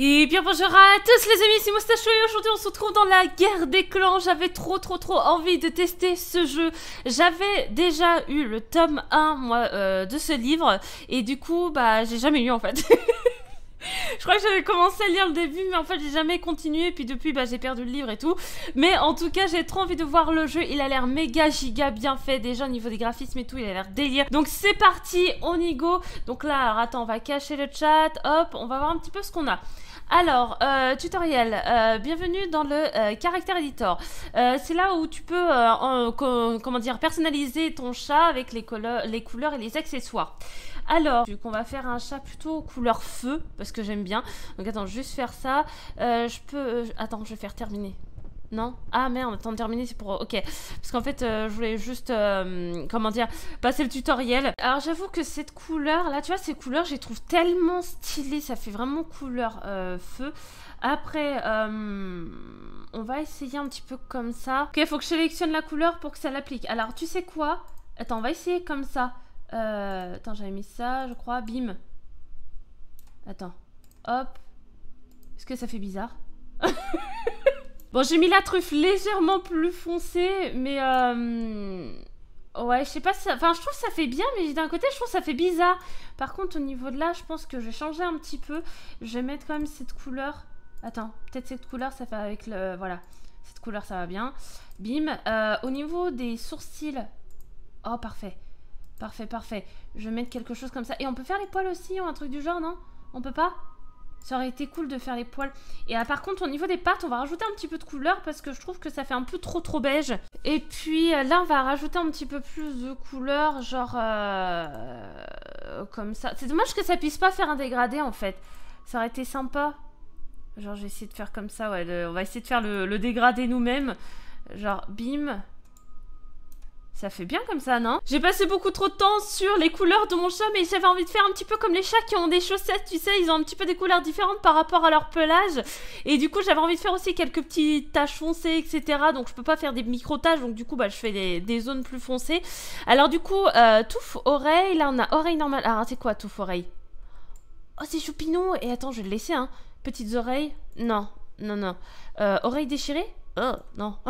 Et bien bonjour à tous les amis, c'est Moustachou et aujourd'hui on se retrouve dans la guerre des clans. J'avais trop trop trop envie de tester ce jeu. J'avais déjà eu le tome 1 moi euh, de ce livre et du coup bah j'ai jamais lu en fait. je crois que j'avais commencé à lire le début, mais en fait, j'ai jamais continué. Puis depuis, bah, j'ai perdu le livre et tout. Mais en tout cas, j'ai trop envie de voir le jeu. Il a l'air méga giga bien fait. Déjà, au niveau des graphismes et tout, il a l'air délire. Donc, c'est parti, on y go. Donc là, alors, attends, on va cacher le chat. Hop, on va voir un petit peu ce qu'on a. Alors, euh, tutoriel, euh, bienvenue dans le caractère euh, Character Editor. c'est là où tu peux, comment dire, personnaliser ton chat avec les, couleurs et les accessoires. Alors, qu'on va faire un chat plutôt couleur feu, parce que j'aime bien. Donc attends, juste faire ça. je peux... attends, je vais faire terminer. Non Ah merde, attends de terminer, c'est pour... Ok. Parce qu'en fait, euh, je voulais juste, euh, comment dire, passer le tutoriel. Alors j'avoue que cette couleur, là, tu vois, ces couleurs, je les trouve tellement stylées. Ça fait vraiment couleur euh, feu. Après, on va essayer un petit peu comme ça. Ok, faut que je sélectionne la couleur pour que ça l'applique. Alors tu sais quoi Attends, on va essayer comme ça. attends, j'avais mis ça, je crois. Bim. Attends. Hop. Est-ce que ça fait bizarre Bon, j'ai mis la truffe légèrement plus foncée, mais... Euh, ouais, je sais pas, ça... enfin je trouve ça fait bien, mais d'un côté je trouve ça fait bizarre. Par contre au niveau de là, je pense que je vais changer un petit peu. Je vais mettre quand même cette couleur. Attends, peut-être cette couleur, ça fait avec le... Voilà, cette couleur ça va bien. Bim. Euh, au niveau des sourcils... Oh parfait, parfait, parfait. Je vais mettre quelque chose comme ça. Et on peut faire les poils aussi, ou un truc du genre, non On peut pas ça aurait été cool de faire les poils. Et euh, par contre, au niveau des pattes, on va rajouter un petit peu de couleur parce que je trouve que ça fait un peu trop trop beige. Et puis euh, là, on va rajouter un petit peu plus de couleur, genre euh, comme ça. C'est dommage que ça puisse pas faire un dégradé en fait. Ça aurait été sympa. Genre, j'ai essayé de faire comme ça, ouais. on va essayer de faire le, le dégradé nous-mêmes. Genre, bim, ça fait bien comme ça, non J'ai passé beaucoup trop de temps sur les couleurs de mon chat, mais j'avais envie de faire un petit peu comme les chats qui ont des chaussettes, tu sais, ils ont un petit peu des couleurs différentes par rapport à leur pelage. Et du coup, j'avais envie de faire aussi quelques petites taches foncées, etc. Donc, je peux pas faire des micro-taches, donc du coup, bah, je fais des, zones plus foncées. Alors, du coup, euh, touffe, oreille, là, on a oreille normale. Ah, c'est quoi, touffe, oreille Oh, c'est choupinou Et attends, je vais le laisser, hein. Petites oreilles Non, non, non. Euh, oreille déchirée Oh, non.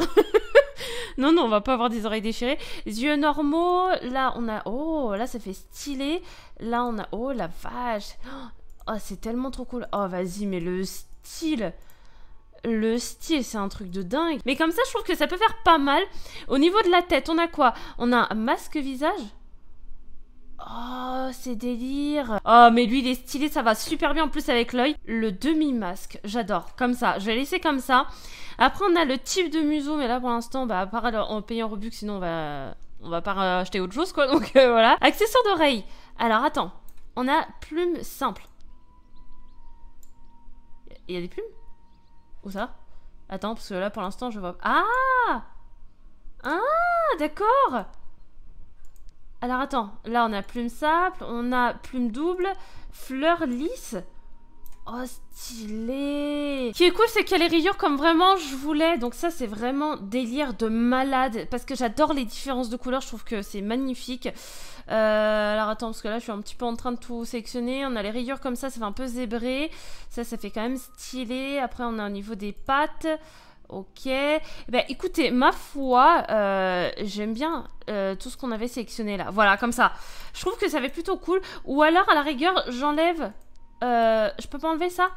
non, non, on va pas avoir des oreilles déchirées. Yeux normaux, là on a... Oh, là ça fait stylé. Là on a... Oh la vache. Oh, c'est tellement trop cool. Oh, vas-y, mais le style le style, c'est un truc de dingue. Mais comme ça, je trouve que ça peut faire pas mal. Au niveau de la tête, on a quoi On a un masque visage Oh, c'est délire. Oh, mais lui, il est stylé, ça va super bien en plus avec l'œil. Le demi-masque, j'adore. Comme ça, je vais laisser comme ça. Après, on a le type de museau, mais là, pour l'instant, bah, à part en payant Robux, sinon on va... On va pas acheter autre chose, quoi, donc euh, voilà. Accessoire d'oreille. Alors, attends. On a plume simple. Il y a des plumes Où ça Attends, parce que là, pour l'instant, je vois... Ah Ah D'accord alors attends, là on a plume simple, on a plume double, fleur lisse. Oh stylé Ce qui est cool c'est qu'il y a les rayures comme vraiment je voulais. Donc ça c'est vraiment délire de malade. Parce que j'adore les différences de couleurs, je trouve que c'est magnifique. Euh, alors attends parce que là je suis un petit peu en train de tout sélectionner. On a les rayures comme ça, ça fait un peu zébré. Ça ça fait quand même stylé. Après on a au niveau des pattes. Ok. Ben, écoutez, ma foi, euh, j'aime bien euh, tout ce qu'on avait sélectionné là. Voilà, comme ça. Je trouve que ça va plutôt cool. Ou alors, à la rigueur, j'enlève... Euh, je peux pas enlever ça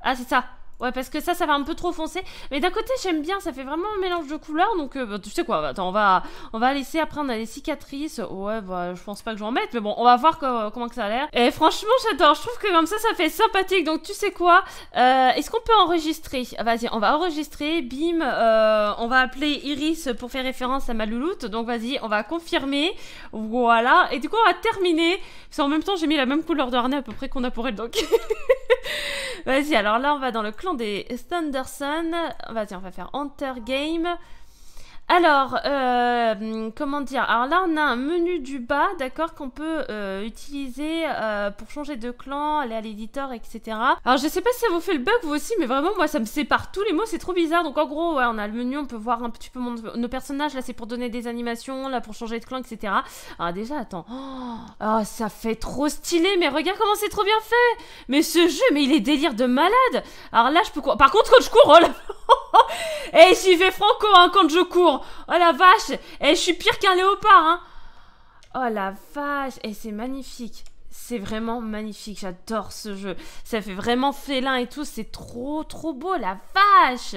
Ah, c'est ça. Ouais, parce que ça, ça va un peu trop foncer. Mais d'un côté, j'aime bien, ça fait vraiment un mélange de couleurs. Donc, euh, bah, tu sais quoi, attends, on va, on va laisser. apprendre à a les cicatrices. Ouais, bah, je pense pas que je vais en mettre, mais bon, on va voir comment ça a l'air. Et franchement, j'adore. Je trouve que comme ça, ça fait sympathique. Donc, tu sais quoi euh, Est-ce qu'on peut enregistrer ah, Vas-y, on va enregistrer. Bim, euh, on va appeler Iris pour faire référence à ma louloute. Donc, vas-y, on va confirmer. Voilà. Et du coup, on va terminer. Parce en même temps, j'ai mis la même couleur de harnais à peu près qu'on a pour elle. Donc. Vas-y, alors là, on va dans le clan des Thunderson. Vas-y, on va faire Hunter Game. Alors, euh, comment dire Alors là, on a un menu du bas, d'accord, qu'on peut euh, utiliser euh, pour changer de clan, aller à l'éditeur, etc. Alors, je sais pas si ça vous fait le bug, vous aussi, mais vraiment, moi, ça me sépare tous les mots, c'est trop bizarre. Donc, en gros, ouais, on a le menu, on peut voir un petit peu nos personnages. Là, c'est pour donner des animations, là, pour changer de clan, etc. Alors, déjà, attends. Oh, oh, ça fait trop stylé, mais regarde comment c'est trop bien fait Mais ce jeu, mais il est délire de malade Alors là, je peux... Par contre, quand je cours, oh là Et eh, j'y vais franco hein, quand je cours. Oh la vache. Et eh, je suis pire qu'un léopard. Hein. Oh la vache. Et eh, c'est magnifique. C'est vraiment magnifique. J'adore ce jeu. Ça fait vraiment félin et tout. C'est trop trop beau. La vache.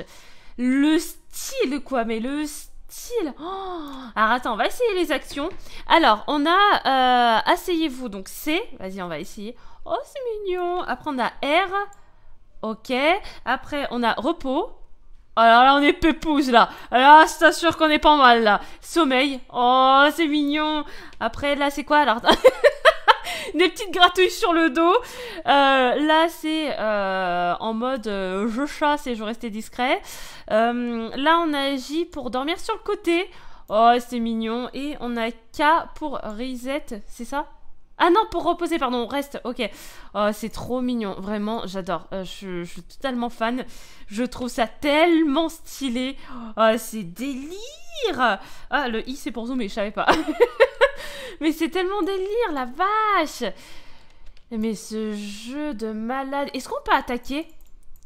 Le style quoi. Mais le style. Ah Alors attends, on va essayer les actions. Alors, on a euh, asseyez-vous, donc c'est. Vas-y, on va essayer. Oh, c'est mignon. Après, on a R. Ok. Après, on a repos. Alors oh là, on est pépouze, là. Alors, c'est sûr qu'on est pas mal, là. Sommeil. Oh, c'est mignon. Après, là, c'est quoi, alors Des petites gratouilles sur le dos. Euh, là, c'est euh, en mode euh, je chasse et je restais discret. Euh, là, on agit pour dormir sur le côté. Oh, c'est mignon. Et on a K pour reset, c'est ça ah non, pour reposer, pardon, reste, ok. Oh, c'est trop mignon, vraiment, j'adore. Euh, je, suis totalement fan. Je trouve ça tellement stylé. Oh, c'est délire Ah, le i c'est pour zoomer, je savais pas. mais c'est tellement délire, la vache Mais ce jeu de malade... Est-ce qu'on peut attaquer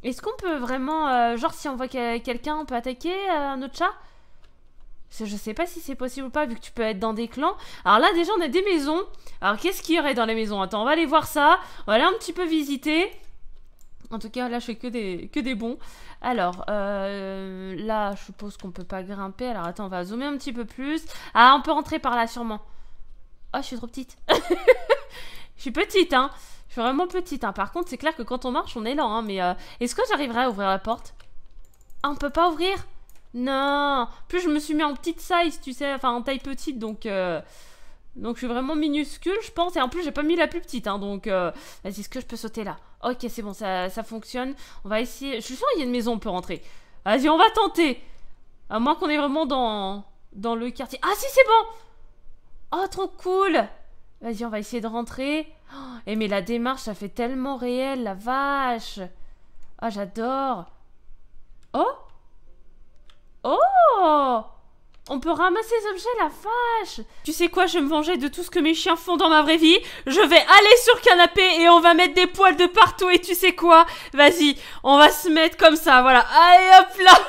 Est-ce qu'on peut vraiment... Euh, genre, si on voit quelqu'un, on peut attaquer euh, un autre chat je sais pas si c'est possible ou pas, vu que tu peux être dans des clans. Alors là, déjà, on a des maisons. Alors, qu'est-ce qu'il y aurait dans les maisons Attends, on va aller voir ça. On va aller un petit peu visiter. En tout cas, là, je fais que des, que des bons. Alors, euh, là, je suppose qu'on peut pas grimper. Alors, attends, on va zoomer un petit peu plus. Ah, on peut rentrer par là, sûrement. Oh, je suis trop petite. je suis petite, hein. Je suis vraiment petite, hein. Par contre, c'est clair que quand on marche, on est lent, hein. Mais euh, est-ce que j'arriverai à ouvrir la porte Ah, on peut pas ouvrir non Plus je me suis mis en petite size, tu sais, enfin en taille petite, donc... Euh, donc je suis vraiment minuscule, je pense. Et en plus, j'ai pas mis la plus petite, hein, donc... Euh, vas-y, est-ce que je peux sauter là Ok, c'est bon, ça, ça fonctionne. On va essayer... Je suis sûre qu'il y a une maison, on peut rentrer. Vas-y, on va tenter À moins qu'on est vraiment dans... Dans le quartier... Ah si, c'est bon Oh, trop cool Vas-y, on va essayer de rentrer. Oh, et eh, mais la démarche, ça fait tellement réel, la vache Ah, j'adore Oh Oh on peut ramasser les objets, la fâche Tu sais quoi, je vais me venger de tout ce que mes chiens font dans ma vraie vie. Je vais aller sur canapé et on va mettre des poils de partout et tu sais quoi Vas-y, on va se mettre comme ça, voilà. Allez hop là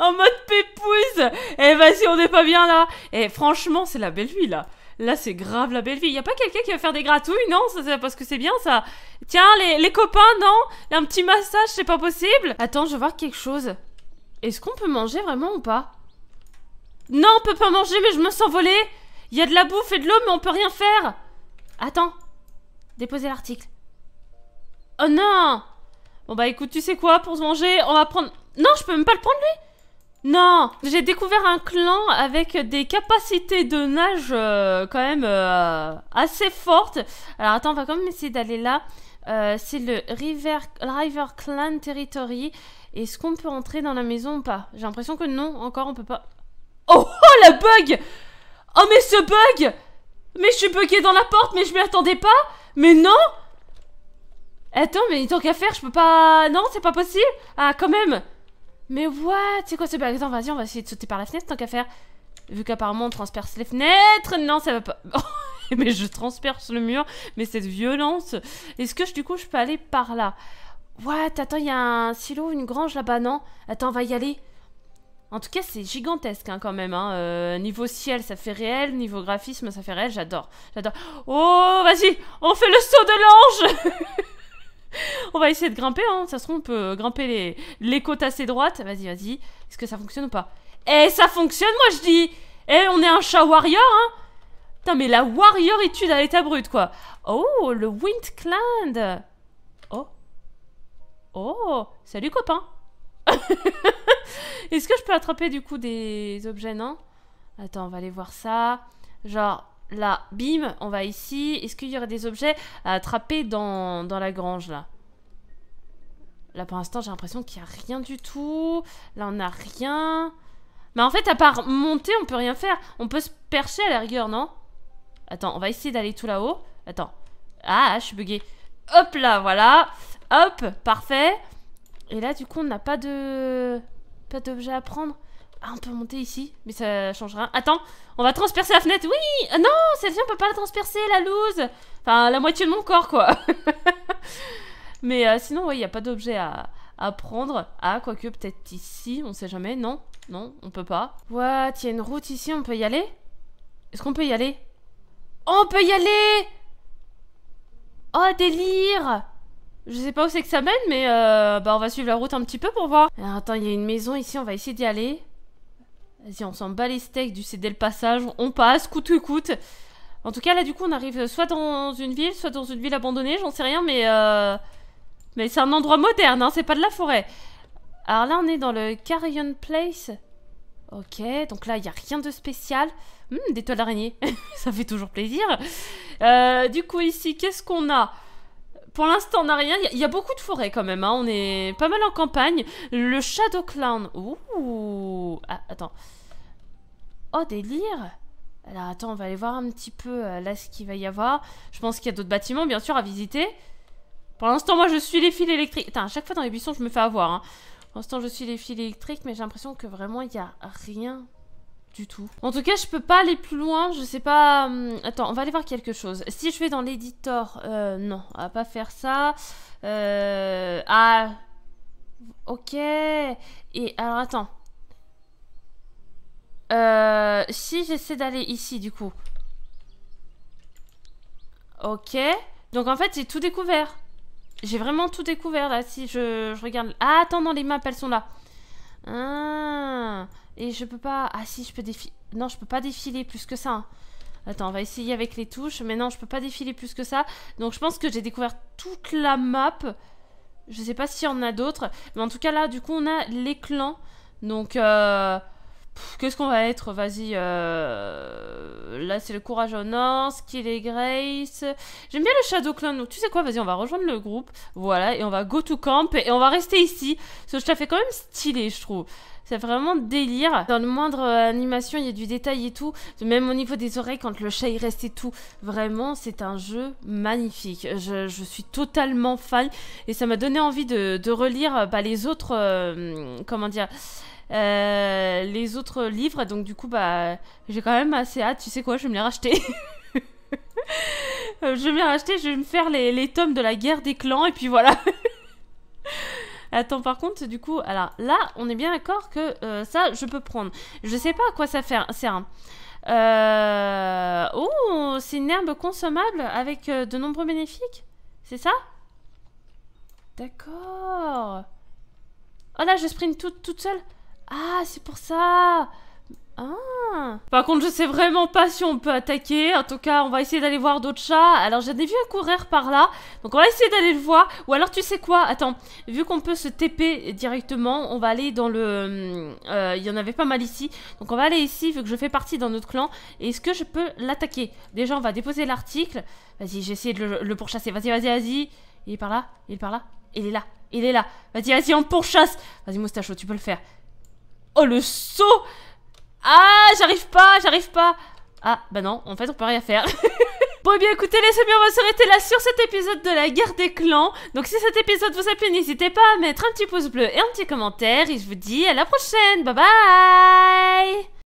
En mode pépouze Eh vas-y, on n'est pas bien là Et eh, franchement, c'est la belle vie là Là, c'est grave la belle vie. Y a pas quelqu'un qui va faire des gratouilles, non ça, Parce que c'est bien ça. Tiens, les, les copains, non Un petit massage, c'est pas possible Attends, je vais voir quelque chose. Est-ce qu'on peut manger vraiment ou pas Non, on peut pas manger, mais je me sens voler Il y a de la bouffe et de l'eau, mais on peut rien faire Attends. Déposer l'article. Oh non Bon bah écoute, tu sais quoi, pour se manger, on va prendre... Non, je peux même pas le prendre, lui Non J'ai découvert un clan avec des capacités de nage euh, quand même euh, assez fortes. Alors attends, on va quand même essayer d'aller là. Euh, c'est le River, River Clan Territory. Est-ce qu'on peut entrer dans la maison ou pas J'ai l'impression que non, encore on peut pas. Oh, oh la bug Oh mais ce bug Mais je suis buggée dans la porte, mais je m'y attendais pas Mais non Attends, mais tant qu'à faire, je peux pas... Non, c'est pas possible Ah, quand même Mais what C'est quoi ce bug Attends, vas-y, on va essayer de sauter par la fenêtre, tant qu'à faire. Vu qu'apparemment on transperce les fenêtres. Non, ça va pas. mais je transperce le mur. Mais cette violence. Est-ce que du coup je peux aller par là What Attends, il y a un silo, une grange là-bas, non Attends, on va y aller. En tout cas, c'est gigantesque hein, quand même. Hein. Euh, niveau ciel, ça fait réel. Niveau graphisme, ça fait réel. J'adore. J'adore. Oh, vas-y, on fait le saut de l'ange On va essayer de grimper, hein. ça se trouve, on peut grimper les, les côtes assez droites. Vas-y, vas-y. Est-ce que ça fonctionne ou pas eh, ça fonctionne, moi je dis Eh, on est un chat warrior, hein Putain, mais la warrior étude à l'état brut, quoi Oh, le Windclan Oh Oh Salut, copain Est-ce que je peux attraper, du coup, des objets, non Attends, on va aller voir ça. Genre, la bim, on va ici. Est-ce qu'il y aurait des objets à attraper dans, dans la grange, là Là, pour l'instant, j'ai l'impression qu'il n'y a rien du tout. Là, on n'a rien. Mais en fait, à part monter, on peut rien faire. On peut se percher à la rigueur, non Attends, on va essayer d'aller tout là-haut. Attends. Ah, je suis buggée. Hop là, voilà. Hop, parfait. Et là, du coup, on n'a pas de... Pas d'objet à prendre. Ah, on peut monter ici, mais ça changera rien. Attends, on va transpercer la fenêtre. Oui euh, Non, celle-ci, on peut pas la transpercer, la loose. Enfin, la moitié de mon corps, quoi. mais euh, sinon, sinon, il n'y a pas d'objet à, à prendre. Ah, quoique, peut-être ici, on sait jamais, non non, on peut pas. What Il y a une route ici, on peut y aller Est-ce qu'on peut y aller on peut y aller Oh, délire Je sais pas où c'est que ça mène, mais euh, bah, on va suivre la route un petit peu pour voir. attends, il y a une maison ici, on va essayer d'y aller. Vas-y, on s'en bat les steaks du CD le passage. On passe, coûte que coûte. En tout cas, là, du coup, on arrive soit dans une ville, soit dans une ville abandonnée, j'en sais rien, mais... Euh, mais c'est un endroit moderne, hein, c'est pas de la forêt. Alors là, on est dans le Carrion Place. Ok, donc là, il n'y a rien de spécial. Hum, des toiles d'araignée, ça fait toujours plaisir. Euh, du coup, ici, qu'est-ce qu'on a Pour l'instant, on n'a rien. Il y, a beaucoup de forêts quand même. Hein. On est pas mal en campagne. Le Shadow Clown. Ouh ah, Attends. Oh, délire Alors, attends, on va aller voir un petit peu euh, là ce qu'il va y avoir. Je pense qu'il y a d'autres bâtiments, bien sûr, à visiter. Pour l'instant, moi, je suis les fils électriques. Putain, à chaque fois dans les buissons, je me fais avoir. Hein. En ce temps, je suis les fils électriques, mais j'ai l'impression que vraiment, il n'y a rien du tout. En tout cas, je peux pas aller plus loin, je sais pas... Hum, attends, on va aller voir quelque chose. Si je vais dans l'éditeur, non, on va pas faire ça. Euh, ah... Ok... Et alors, attends. Euh, si j'essaie d'aller ici, du coup. Ok... Donc en fait, j'ai tout découvert. J'ai vraiment tout découvert là. Si je, regarde. Ah, attends, non, les maps, elles sont là. Ah. et je peux pas. Ah, si, je peux défiler. Non, je peux pas défiler plus que ça. Hein. Attends, on va essayer avec les touches. Mais non, je peux pas défiler plus que ça. Donc, je pense que j'ai découvert toute la map. Je sais pas s'il y en a d'autres. Mais en tout cas, là, du coup, on a les clans. Donc, euh... qu'est-ce qu'on va être Vas-y. Euh là, c'est le Courage au Nord, Skill et Grace. J'aime bien le Shadow Clan. Donc, tu sais quoi, vas-y, on va rejoindre le groupe. Voilà, et on va go to camp. Et on va rester ici. Ce chat fait quand même stylé, je trouve. C'est vraiment délire. Dans le moindre euh, animation, il y a du détail et tout. Même au niveau des oreilles, quand le chat y reste et tout. Vraiment, c'est un jeu magnifique. Je, suis totalement fan. Et ça m'a donné envie de, relire euh, bah, les autres... Euh, comment dire les autres livres, donc du coup, bah, j'ai quand même assez hâte. Tu sais quoi, je vais me les racheter. je vais me les racheter, je vais me faire les tomes de la guerre des clans, et puis voilà. Attends, par contre, du coup, alors là, on est bien d'accord que euh, ça, je peux prendre. Je sais pas à quoi ça fait, c'est un... Euh... Oh, c'est une herbe consommable avec euh, de nombreux bénéfiques C'est ça D'accord. Oh là, je sprint tout, toute seule. Ah, c'est pour ça. Ah. Par contre, je sais vraiment pas si on peut attaquer. En tout cas, on va essayer d'aller voir d'autres chats. Alors, j'en ai vu un courir par là. Donc, on va essayer d'aller le voir. Ou alors, tu sais quoi Attends, vu qu'on peut se TP directement, on va aller dans le... Euh, il y en avait pas mal ici. Donc, on va aller ici, vu que je fais partie d'un autre clan. Est-ce que je peux l'attaquer Déjà, on va déposer l'article. Vas-y, j'ai essayé de le, pourchasser. Vas-y, vas-y, vas-y. Il est par là Il est par là Il est là Il est là Vas-y, vas-y, on pourchasse Vas-y, moustacho, tu peux le faire. Oh, le saut ah, j'arrive pas, j'arrive pas. Ah, bah non, en fait, on peut rien faire. Bon, et eh bien écoutez les amis, on va s'arrêter là sur cet épisode de la guerre des clans. Donc si cet épisode vous a plu, n'hésitez pas à mettre un petit pouce bleu et un petit commentaire. Et je vous dis à la prochaine. Bye bye